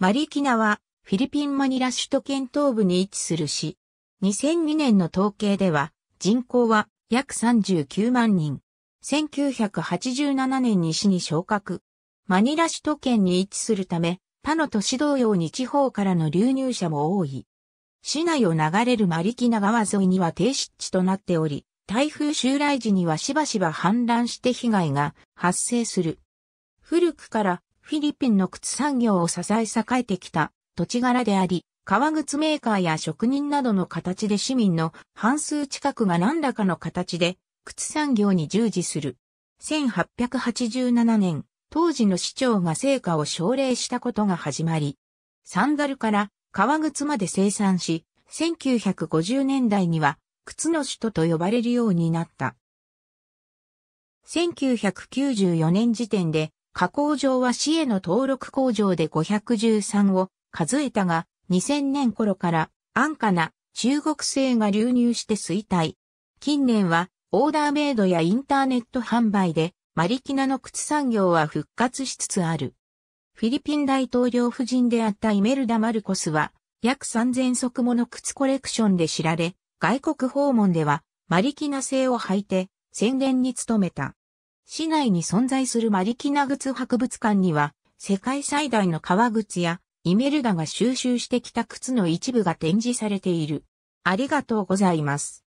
マリキナはフィリピンマニラ首都圏東部に位置する市。2002年の統計では人口は約39万人。1987年に市に昇格。マニラ首都圏に位置するため、他の都市同様に地方からの流入者も多い。市内を流れるマリキナ川沿いには低湿地となっており、台風襲来時にはしばしば氾濫して被害が発生する。古くからフィリピンの靴産業を支え栄えてきた土地柄であり、革靴メーカーや職人などの形で市民の半数近くが何らかの形で靴産業に従事する。1887年、当時の市長が成果を奨励したことが始まり、サンダルから革靴まで生産し、1950年代には靴の首都と呼ばれるようになった。1994年時点で加工場は市への登録工場で513を数えたが、2000年頃から安価な中国製が流入して衰退。近年はオーダーメイドやインターネット販売でマリキナの靴産業は復活しつつある。フィリピン大統領夫人であったイメルダ・マルコスは約3000足もの靴コレクションで知られ、外国訪問ではマリキナ製を履いて宣伝に努めた。市内に存在するマリキナ靴博物館には、世界最大の革靴や、イメルダが収集してきた靴の一部が展示されている。ありがとうございます。